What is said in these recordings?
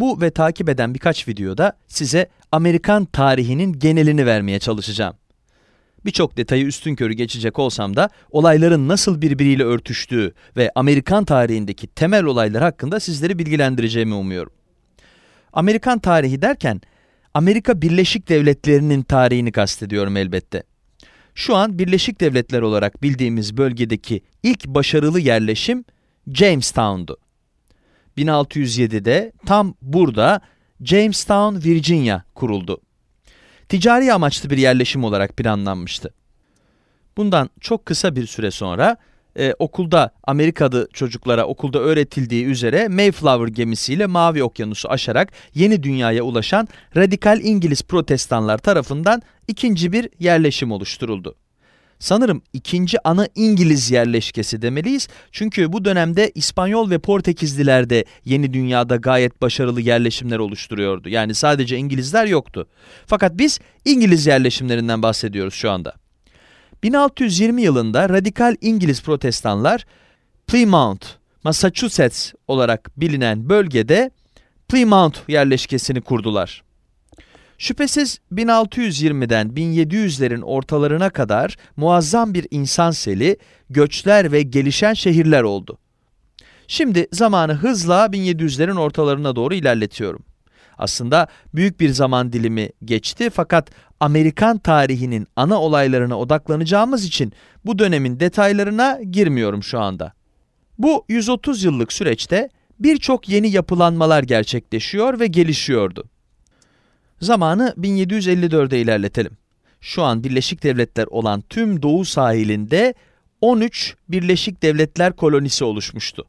Bu ve takip eden birkaç videoda size Amerikan tarihinin genelini vermeye çalışacağım. Birçok detayı üstün körü geçecek olsam da olayların nasıl birbiriyle örtüştüğü ve Amerikan tarihindeki temel olaylar hakkında sizleri bilgilendireceğimi umuyorum. Amerikan tarihi derken Amerika Birleşik Devletleri'nin tarihini kastediyorum elbette. Şu an Birleşik Devletler olarak bildiğimiz bölgedeki ilk başarılı yerleşim Jamestown'du. 1607'de tam burada Jamestown, Virginia kuruldu. Ticari amaçlı bir yerleşim olarak planlanmıştı. Bundan çok kısa bir süre sonra e, okulda Amerikalı çocuklara okulda öğretildiği üzere Mayflower gemisiyle Mavi Okyanusu aşarak yeni dünyaya ulaşan radikal İngiliz protestanlar tarafından ikinci bir yerleşim oluşturuldu. Sanırım ikinci ana İngiliz yerleşkesi demeliyiz. Çünkü bu dönemde İspanyol ve Portekizliler de yeni dünyada gayet başarılı yerleşimler oluşturuyordu. Yani sadece İngilizler yoktu. Fakat biz İngiliz yerleşimlerinden bahsediyoruz şu anda. 1620 yılında radikal İngiliz protestanlar Plymouth, Massachusetts olarak bilinen bölgede Plymouth yerleşkesini kurdular. Şüphesiz 1620'den 1700'lerin ortalarına kadar muazzam bir insan seli, göçler ve gelişen şehirler oldu. Şimdi zamanı hızla 1700'lerin ortalarına doğru ilerletiyorum. Aslında büyük bir zaman dilimi geçti fakat Amerikan tarihinin ana olaylarına odaklanacağımız için bu dönemin detaylarına girmiyorum şu anda. Bu 130 yıllık süreçte birçok yeni yapılanmalar gerçekleşiyor ve gelişiyordu. Zamanı 1754'e ilerletelim. Şu an Birleşik Devletler olan tüm doğu sahilinde 13 Birleşik Devletler kolonisi oluşmuştu.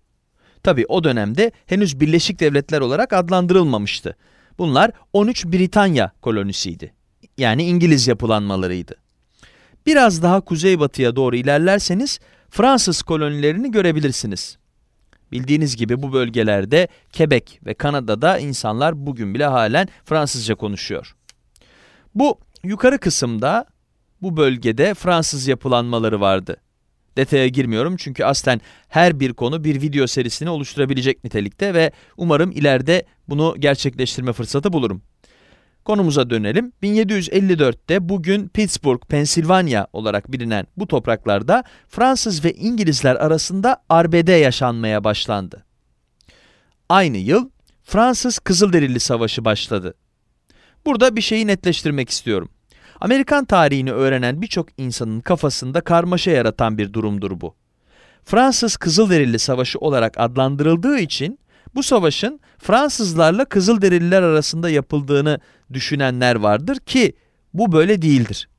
Tabi o dönemde henüz Birleşik Devletler olarak adlandırılmamıştı. Bunlar 13 Britanya kolonisiydi. Yani İngiliz yapılanmalarıydı. Biraz daha kuzeybatıya doğru ilerlerseniz Fransız kolonilerini görebilirsiniz. Bildiğiniz gibi bu bölgelerde Quebec ve Kanada'da insanlar bugün bile halen Fransızca konuşuyor. Bu yukarı kısımda bu bölgede Fransız yapılanmaları vardı. Detaya girmiyorum çünkü aslen her bir konu bir video serisini oluşturabilecek nitelikte ve umarım ileride bunu gerçekleştirme fırsatı bulurum. Konumuza dönelim. 1754'te bugün Pittsburgh, Pensilvanya olarak bilinen bu topraklarda Fransız ve İngilizler arasında arbede yaşanmaya başlandı. Aynı yıl Fransız Kızılderili Savaşı başladı. Burada bir şeyi netleştirmek istiyorum. Amerikan tarihini öğrenen birçok insanın kafasında karmaşa yaratan bir durumdur bu. Fransız Kızılderili Savaşı olarak adlandırıldığı için bu savaşın Fransızlarla Kızılderililer arasında yapıldığını düşünenler vardır ki bu böyle değildir.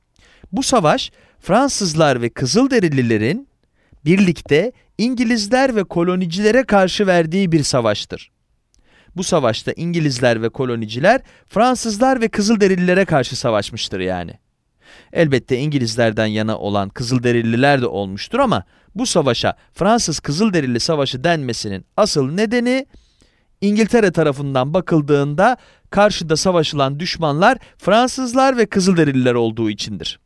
Bu savaş Fransızlar ve Kızılderililerin birlikte İngilizler ve kolonicilere karşı verdiği bir savaştır. Bu savaşta İngilizler ve koloniciler Fransızlar ve Kızılderililere karşı savaşmıştır yani. Elbette İngilizlerden yana olan Kızılderililer de olmuştur ama bu savaşa Fransız Kızılderili Savaşı denmesinin asıl nedeni İngiltere tarafından bakıldığında karşıda savaşılan düşmanlar Fransızlar ve Kızılderililer olduğu içindir.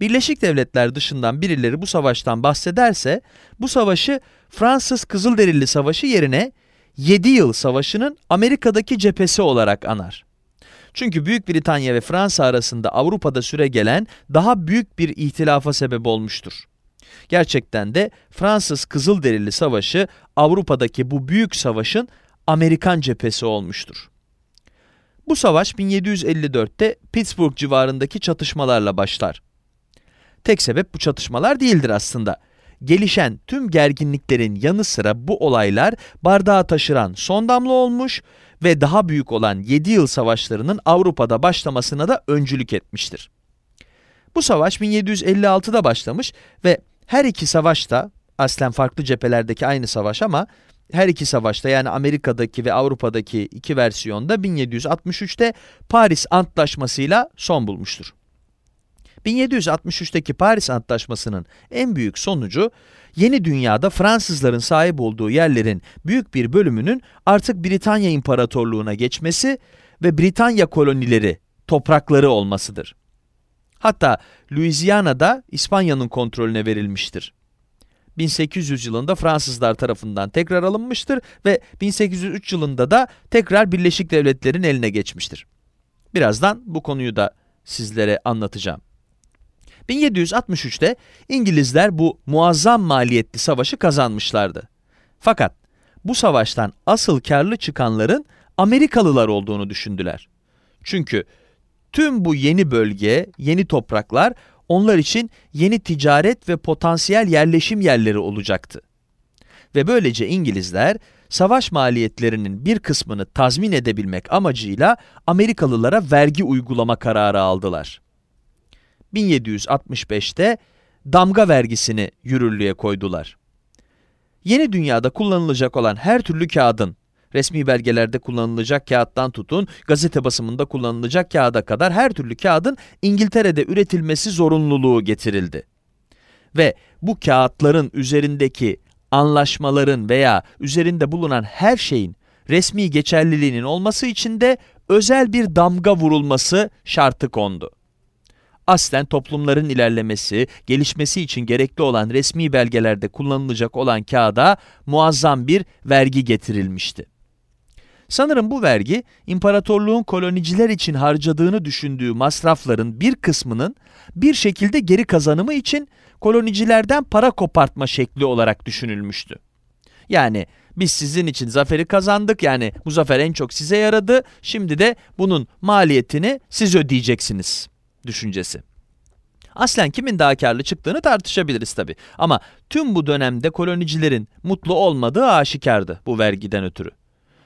Birleşik Devletler dışından birileri bu savaştan bahsederse bu savaşı Fransız Kızılderili Savaşı yerine 7 yıl savaşının Amerika'daki cephesi olarak anar. Çünkü Büyük Britanya ve Fransa arasında Avrupa'da süre gelen daha büyük bir ihtilafa sebep olmuştur. Gerçekten de Fransız Kızılderili Savaşı Avrupa'daki bu büyük savaşın Amerikan cephesi olmuştur. Bu savaş 1754'te Pittsburgh civarındaki çatışmalarla başlar. Tek sebep bu çatışmalar değildir aslında. Gelişen tüm gerginliklerin yanı sıra bu olaylar bardağa taşıran son damla olmuş ve daha büyük olan 7 yıl savaşlarının Avrupa'da başlamasına da öncülük etmiştir. Bu savaş 1756'da başlamış ve her iki savaşta aslen farklı cephelerdeki aynı savaş ama her iki savaşta yani Amerika'daki ve Avrupa'daki iki versiyonda 1763'te Paris Antlaşması'yla son bulmuştur. 1763'teki Paris Antlaşması'nın en büyük sonucu yeni dünyada Fransızların sahip olduğu yerlerin büyük bir bölümünün artık Britanya İmparatorluğu'na geçmesi ve Britanya kolonileri, toprakları olmasıdır. Hatta Louisiana'da İspanya'nın kontrolüne verilmiştir. 1800 yılında Fransızlar tarafından tekrar alınmıştır ve 1803 yılında da tekrar Birleşik Devletler'in eline geçmiştir. Birazdan bu konuyu da sizlere anlatacağım. 1763'te İngilizler bu muazzam maliyetli savaşı kazanmışlardı. Fakat bu savaştan asıl karlı çıkanların Amerikalılar olduğunu düşündüler. Çünkü Tüm bu yeni bölge, yeni topraklar onlar için yeni ticaret ve potansiyel yerleşim yerleri olacaktı. Ve böylece İngilizler savaş maliyetlerinin bir kısmını tazmin edebilmek amacıyla Amerikalılara vergi uygulama kararı aldılar. 1765'te damga vergisini yürürlüğe koydular. Yeni dünyada kullanılacak olan her türlü kağıdın Resmi belgelerde kullanılacak kağıttan tutun, gazete basımında kullanılacak kağıda kadar her türlü kağıdın İngiltere'de üretilmesi zorunluluğu getirildi. Ve bu kağıtların üzerindeki anlaşmaların veya üzerinde bulunan her şeyin resmi geçerliliğinin olması için de özel bir damga vurulması şartı kondu. Aslen toplumların ilerlemesi, gelişmesi için gerekli olan resmi belgelerde kullanılacak olan kağıda muazzam bir vergi getirilmişti. Sanırım bu vergi imparatorluğun koloniciler için harcadığını düşündüğü masrafların bir kısmının bir şekilde geri kazanımı için kolonicilerden para kopartma şekli olarak düşünülmüştü. Yani biz sizin için zaferi kazandık yani bu zafer en çok size yaradı şimdi de bunun maliyetini siz ödeyeceksiniz düşüncesi. Aslen kimin daha karlı çıktığını tartışabiliriz tabi ama tüm bu dönemde kolonicilerin mutlu olmadığı aşikardı bu vergiden ötürü.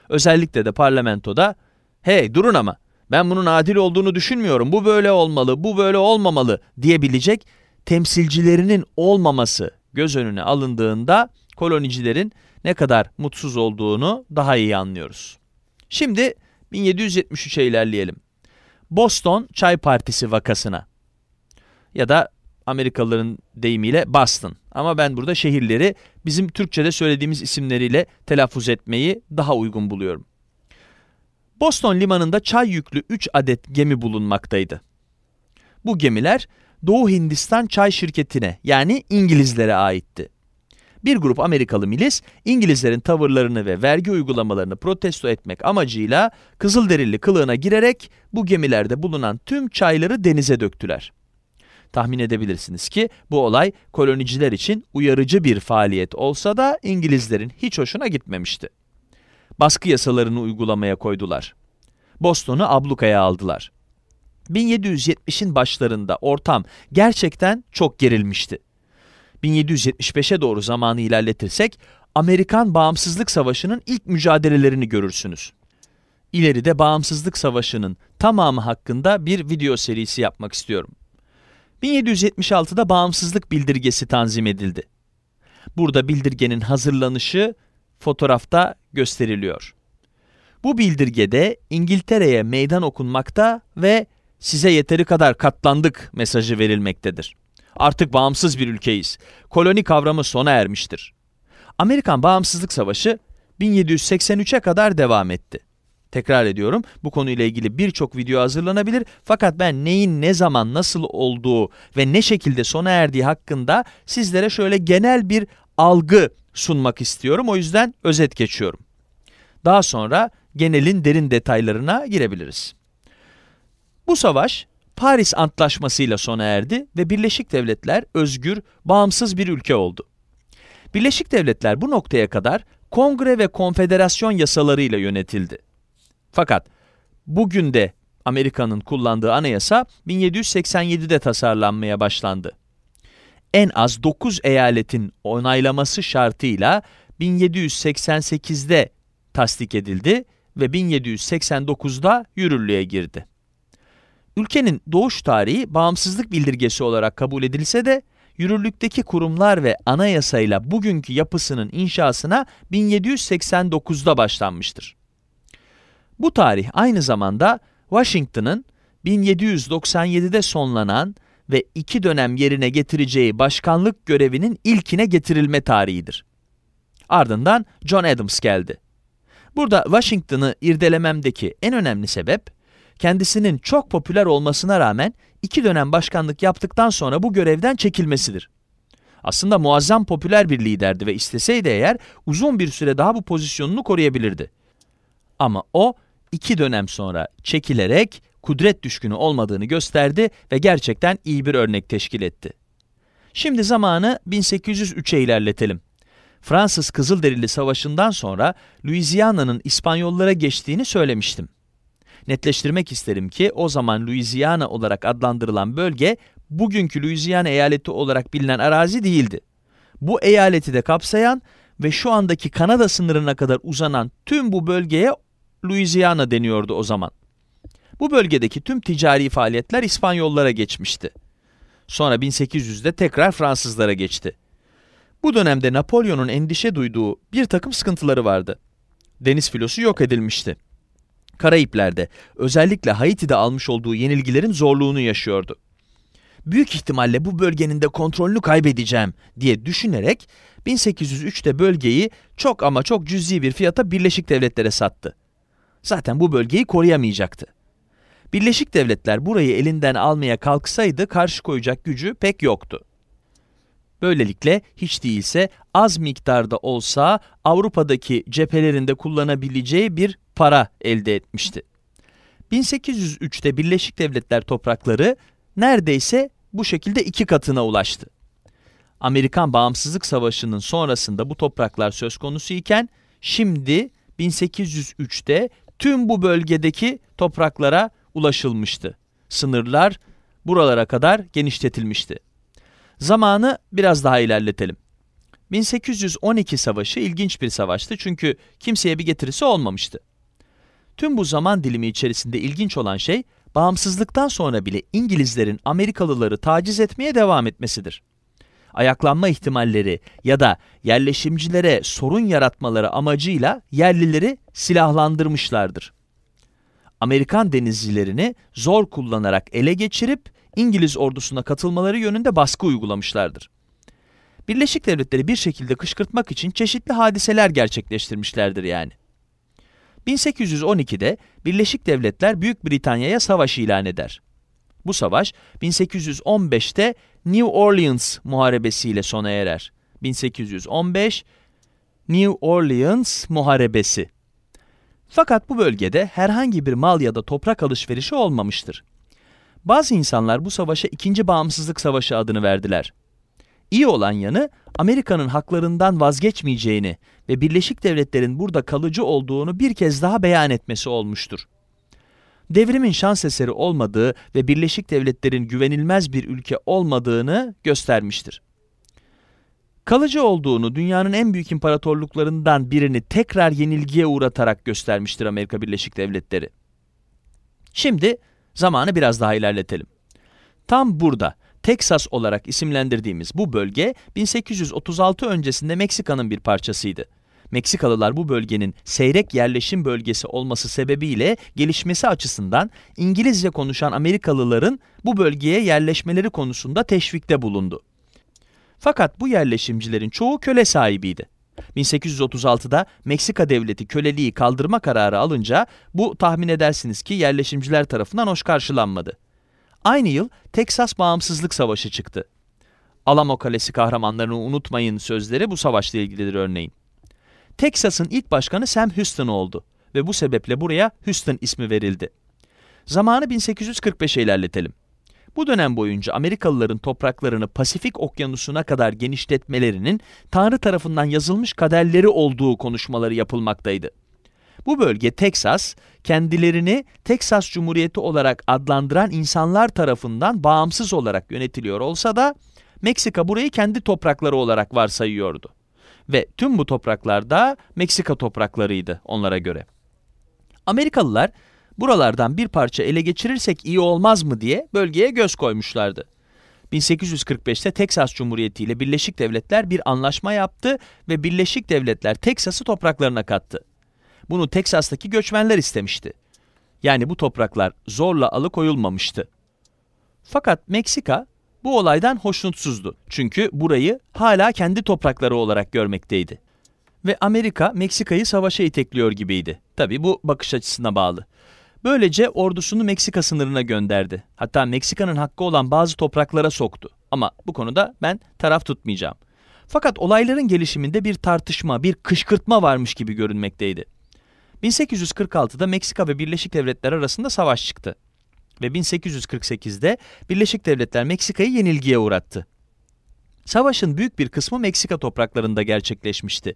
Özellikle de parlamentoda hey durun ama ben bunun adil olduğunu düşünmüyorum, bu böyle olmalı, bu böyle olmamalı diyebilecek temsilcilerinin olmaması göz önüne alındığında kolonicilerin ne kadar mutsuz olduğunu daha iyi anlıyoruz. Şimdi 1773'e ilerleyelim. Boston Çay Partisi vakasına ya da Amerikalıların deyimiyle Boston. Ama ben burada şehirleri bizim Türkçe'de söylediğimiz isimleriyle telaffuz etmeyi daha uygun buluyorum. Boston limanında çay yüklü 3 adet gemi bulunmaktaydı. Bu gemiler Doğu Hindistan Çay Şirketi'ne yani İngilizlere aitti. Bir grup Amerikalı milis İngilizlerin tavırlarını ve vergi uygulamalarını protesto etmek amacıyla Kızılderili kılığına girerek bu gemilerde bulunan tüm çayları denize döktüler tahmin edebilirsiniz ki bu olay koloniciler için uyarıcı bir faaliyet olsa da İngilizlerin hiç hoşuna gitmemişti. Baskı yasalarını uygulamaya koydular. Boston'u ablukaya aldılar. 1770'in başlarında ortam gerçekten çok gerilmişti. 1775'e doğru zamanı ilerletirsek Amerikan Bağımsızlık Savaşı'nın ilk mücadelelerini görürsünüz. İleride Bağımsızlık Savaşı'nın tamamı hakkında bir video serisi yapmak istiyorum. 1776'da bağımsızlık bildirgesi tanzim edildi. Burada bildirgenin hazırlanışı fotoğrafta gösteriliyor. Bu bildirgede İngiltere'ye meydan okunmakta ve size yeteri kadar katlandık mesajı verilmektedir. Artık bağımsız bir ülkeyiz. Koloni kavramı sona ermiştir. Amerikan Bağımsızlık Savaşı 1783'e kadar devam etti. Tekrar ediyorum bu konuyla ilgili birçok video hazırlanabilir fakat ben neyin ne zaman nasıl olduğu ve ne şekilde sona erdiği hakkında sizlere şöyle genel bir algı sunmak istiyorum. O yüzden özet geçiyorum. Daha sonra genelin derin detaylarına girebiliriz. Bu savaş Paris Antlaşması ile sona erdi ve Birleşik Devletler özgür, bağımsız bir ülke oldu. Birleşik Devletler bu noktaya kadar kongre ve konfederasyon yasalarıyla yönetildi. Fakat bugün de Amerika'nın kullandığı anayasa 1787'de tasarlanmaya başlandı. En az 9 eyaletin onaylaması şartıyla 1788'de tasdik edildi ve 1789'da yürürlüğe girdi. Ülkenin doğuş tarihi bağımsızlık bildirgesi olarak kabul edilse de yürürlükteki kurumlar ve anayasayla bugünkü yapısının inşasına 1789'da başlanmıştır. Bu tarih aynı zamanda Washington'ın 1797'de sonlanan ve iki dönem yerine getireceği başkanlık görevinin ilkine getirilme tarihidir. Ardından John Adams geldi. Burada Washington'ı irdelememdeki en önemli sebep, kendisinin çok popüler olmasına rağmen iki dönem başkanlık yaptıktan sonra bu görevden çekilmesidir. Aslında muazzam popüler bir liderdi ve isteseydi eğer uzun bir süre daha bu pozisyonunu koruyabilirdi. Ama o iki dönem sonra çekilerek kudret düşkünü olmadığını gösterdi ve gerçekten iyi bir örnek teşkil etti. Şimdi zamanı 1803'e ilerletelim. Fransız Kızılderili Savaşı'ndan sonra Louisiana'nın İspanyollara geçtiğini söylemiştim. Netleştirmek isterim ki o zaman Louisiana olarak adlandırılan bölge bugünkü Louisiana eyaleti olarak bilinen arazi değildi. Bu eyaleti de kapsayan ve şu andaki Kanada sınırına kadar uzanan tüm bu bölgeye Louisiana deniyordu o zaman. Bu bölgedeki tüm ticari faaliyetler İspanyollara geçmişti. Sonra 1800'de tekrar Fransızlara geçti. Bu dönemde Napolyon'un endişe duyduğu bir takım sıkıntıları vardı. Deniz filosu yok edilmişti. Karayipler'de, özellikle Haiti'de almış olduğu yenilgilerin zorluğunu yaşıyordu. Büyük ihtimalle bu bölgenin de kontrolünü kaybedeceğim diye düşünerek 1803'te bölgeyi çok ama çok cüzi bir fiyata Birleşik Devletlere sattı. Zaten bu bölgeyi koruyamayacaktı. Birleşik Devletler burayı elinden almaya kalksaydı karşı koyacak gücü pek yoktu. Böylelikle hiç değilse az miktarda olsa Avrupa'daki cephelerinde kullanabileceği bir para elde etmişti. 1803'te Birleşik Devletler toprakları neredeyse bu şekilde iki katına ulaştı. Amerikan Bağımsızlık Savaşı'nın sonrasında bu topraklar söz konusu iken şimdi 1803'te tüm bu bölgedeki topraklara ulaşılmıştı. Sınırlar buralara kadar genişletilmişti. Zamanı biraz daha ilerletelim. 1812 savaşı ilginç bir savaştı çünkü kimseye bir getirisi olmamıştı. Tüm bu zaman dilimi içerisinde ilginç olan şey, bağımsızlıktan sonra bile İngilizlerin Amerikalıları taciz etmeye devam etmesidir ayaklanma ihtimalleri ya da yerleşimcilere sorun yaratmaları amacıyla yerlileri silahlandırmışlardır. Amerikan denizcilerini zor kullanarak ele geçirip İngiliz ordusuna katılmaları yönünde baskı uygulamışlardır. Birleşik Devletleri bir şekilde kışkırtmak için çeşitli hadiseler gerçekleştirmişlerdir yani. 1812'de Birleşik Devletler Büyük Britanya'ya savaş ilan eder. Bu savaş 1815'te New Orleans muharebesiyle sona erer. 1815 New Orleans muharebesi. Fakat bu bölgede herhangi bir mal ya da toprak alışverişi olmamıştır. Bazı insanlar bu savaşa 2. Bağımsızlık Savaşı adını verdiler. İyi olan yanı Amerika'nın haklarından vazgeçmeyeceğini ve Birleşik Devletler'in burada kalıcı olduğunu bir kez daha beyan etmesi olmuştur devrimin şans eseri olmadığı ve Birleşik Devletler'in güvenilmez bir ülke olmadığını göstermiştir. Kalıcı olduğunu dünyanın en büyük imparatorluklarından birini tekrar yenilgiye uğratarak göstermiştir Amerika Birleşik Devletleri. Şimdi zamanı biraz daha ilerletelim. Tam burada Teksas olarak isimlendirdiğimiz bu bölge 1836 öncesinde Meksika'nın bir parçasıydı. Meksikalılar bu bölgenin seyrek yerleşim bölgesi olması sebebiyle gelişmesi açısından İngilizce konuşan Amerikalıların bu bölgeye yerleşmeleri konusunda teşvikte bulundu. Fakat bu yerleşimcilerin çoğu köle sahibiydi. 1836'da Meksika devleti köleliği kaldırma kararı alınca bu tahmin edersiniz ki yerleşimciler tarafından hoş karşılanmadı. Aynı yıl Teksas Bağımsızlık Savaşı çıktı. Alamo Kalesi kahramanlarını unutmayın sözleri bu savaşla ilgilidir örneğin. Texas'ın ilk başkanı Sam Houston oldu ve bu sebeple buraya Houston ismi verildi. Zamanı 1845'e ilerletelim. Bu dönem boyunca Amerikalıların topraklarını Pasifik Okyanusu'na kadar genişletmelerinin Tanrı tarafından yazılmış kaderleri olduğu konuşmaları yapılmaktaydı. Bu bölge Teksas, kendilerini Teksas Cumhuriyeti olarak adlandıran insanlar tarafından bağımsız olarak yönetiliyor olsa da Meksika burayı kendi toprakları olarak varsayıyordu. Ve tüm bu topraklar da Meksika topraklarıydı onlara göre. Amerikalılar buralardan bir parça ele geçirirsek iyi olmaz mı diye bölgeye göz koymuşlardı. 1845'te Teksas Cumhuriyeti ile Birleşik Devletler bir anlaşma yaptı ve Birleşik Devletler Teksas'ı topraklarına kattı. Bunu Teksas'taki göçmenler istemişti. Yani bu topraklar zorla alıkoyulmamıştı. Fakat Meksika bu olaydan hoşnutsuzdu. Çünkü burayı hala kendi toprakları olarak görmekteydi. Ve Amerika Meksika'yı savaşa itekliyor gibiydi. Tabi bu bakış açısına bağlı. Böylece ordusunu Meksika sınırına gönderdi. Hatta Meksika'nın hakkı olan bazı topraklara soktu. Ama bu konuda ben taraf tutmayacağım. Fakat olayların gelişiminde bir tartışma, bir kışkırtma varmış gibi görünmekteydi. 1846'da Meksika ve Birleşik Devletler arasında savaş çıktı ve 1848'de Birleşik Devletler Meksika'yı yenilgiye uğrattı. Savaşın büyük bir kısmı Meksika topraklarında gerçekleşmişti.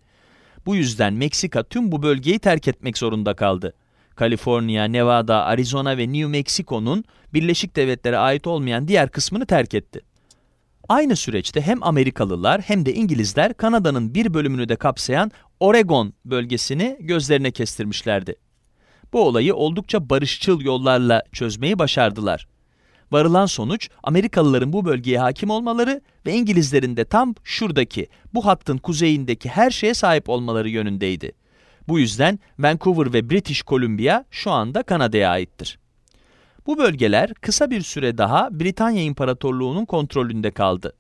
Bu yüzden Meksika tüm bu bölgeyi terk etmek zorunda kaldı. Kaliforniya, Nevada, Arizona ve New Mexico'nun Birleşik Devletlere ait olmayan diğer kısmını terk etti. Aynı süreçte hem Amerikalılar hem de İngilizler Kanada'nın bir bölümünü de kapsayan Oregon bölgesini gözlerine kestirmişlerdi. Bu olayı oldukça barışçıl yollarla çözmeyi başardılar. Varılan sonuç Amerikalıların bu bölgeye hakim olmaları ve İngilizlerin de tam şuradaki bu hattın kuzeyindeki her şeye sahip olmaları yönündeydi. Bu yüzden Vancouver ve British Columbia şu anda Kanada'ya aittir. Bu bölgeler kısa bir süre daha Britanya İmparatorluğu'nun kontrolünde kaldı.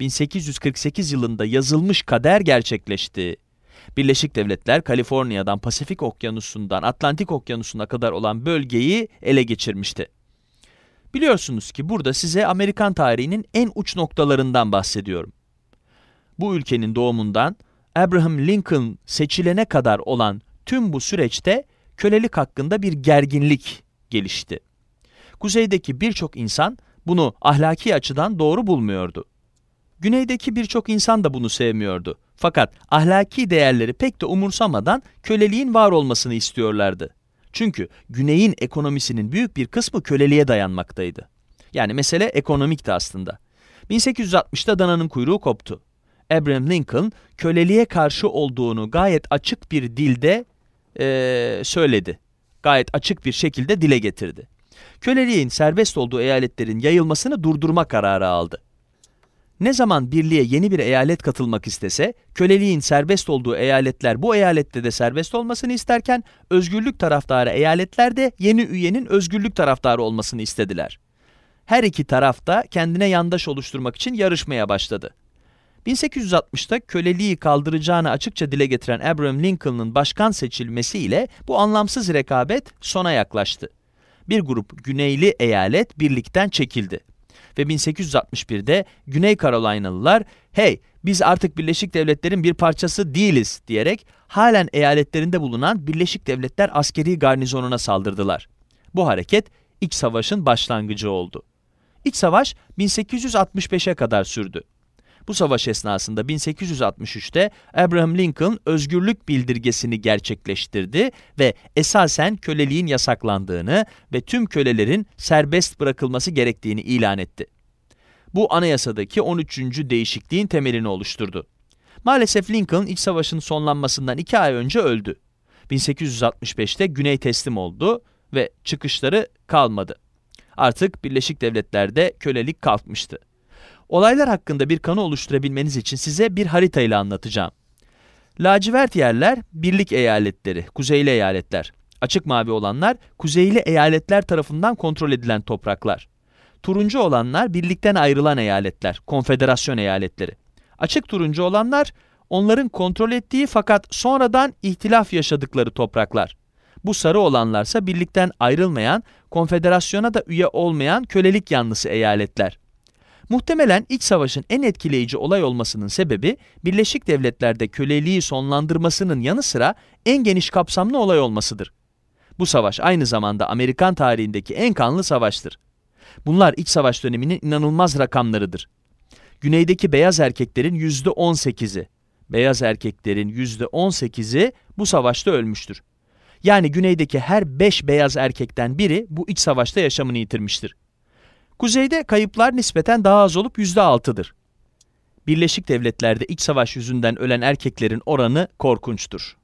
1848 yılında yazılmış kader gerçekleşti Birleşik Devletler Kaliforniya'dan Pasifik Okyanusu'ndan Atlantik Okyanusu'na kadar olan bölgeyi ele geçirmişti. Biliyorsunuz ki burada size Amerikan tarihinin en uç noktalarından bahsediyorum. Bu ülkenin doğumundan Abraham Lincoln seçilene kadar olan tüm bu süreçte kölelik hakkında bir gerginlik gelişti. Kuzeydeki birçok insan bunu ahlaki açıdan doğru bulmuyordu. Güneydeki birçok insan da bunu sevmiyordu. Fakat ahlaki değerleri pek de umursamadan köleliğin var olmasını istiyorlardı. Çünkü güneyin ekonomisinin büyük bir kısmı köleliğe dayanmaktaydı. Yani mesele ekonomikti aslında. 1860'ta dananın kuyruğu koptu. Abraham Lincoln köleliğe karşı olduğunu gayet açık bir dilde e, söyledi. Gayet açık bir şekilde dile getirdi. Köleliğin serbest olduğu eyaletlerin yayılmasını durdurma kararı aldı. Ne zaman birliğe yeni bir eyalet katılmak istese, köleliğin serbest olduğu eyaletler bu eyalette de serbest olmasını isterken, özgürlük taraftarı eyaletler de yeni üyenin özgürlük taraftarı olmasını istediler. Her iki taraf da kendine yandaş oluşturmak için yarışmaya başladı. 1860'ta köleliği kaldıracağını açıkça dile getiren Abraham Lincoln'ın başkan seçilmesiyle bu anlamsız rekabet sona yaklaştı. Bir grup güneyli eyalet birlikten çekildi ve 1861'de Güney Carolinalılar hey biz artık Birleşik Devletler'in bir parçası değiliz diyerek halen eyaletlerinde bulunan Birleşik Devletler askeri garnizonuna saldırdılar. Bu hareket iç savaşın başlangıcı oldu. İç savaş 1865'e kadar sürdü. Bu savaş esnasında 1863'te Abraham Lincoln özgürlük bildirgesini gerçekleştirdi ve esasen köleliğin yasaklandığını ve tüm kölelerin serbest bırakılması gerektiğini ilan etti. Bu anayasadaki 13. değişikliğin temelini oluşturdu. Maalesef Lincoln iç savaşın sonlanmasından 2 ay önce öldü. 1865'te Güney teslim oldu ve çıkışları kalmadı. Artık Birleşik Devletler'de kölelik kalkmıştı. Olaylar hakkında bir kanı oluşturabilmeniz için size bir harita ile anlatacağım. Lacivert yerler birlik eyaletleri, kuzeyli eyaletler. Açık mavi olanlar kuzeyli eyaletler tarafından kontrol edilen topraklar. Turuncu olanlar birlikten ayrılan eyaletler, konfederasyon eyaletleri. Açık turuncu olanlar onların kontrol ettiği fakat sonradan ihtilaf yaşadıkları topraklar. Bu sarı olanlarsa birlikten ayrılmayan, konfederasyona da üye olmayan kölelik yanlısı eyaletler. Muhtemelen iç savaşın en etkileyici olay olmasının sebebi, Birleşik Devletler'de köleliği sonlandırmasının yanı sıra en geniş kapsamlı olay olmasıdır. Bu savaş aynı zamanda Amerikan tarihindeki en kanlı savaştır. Bunlar iç savaş döneminin inanılmaz rakamlarıdır. Güneydeki beyaz erkeklerin %18'i, beyaz erkeklerin %18'i bu savaşta ölmüştür. Yani güneydeki her 5 beyaz erkekten biri bu iç savaşta yaşamını yitirmiştir. Kuzeyde kayıplar nispeten daha az olup %6'dır. Birleşik Devletler'de iç savaş yüzünden ölen erkeklerin oranı korkunçtur.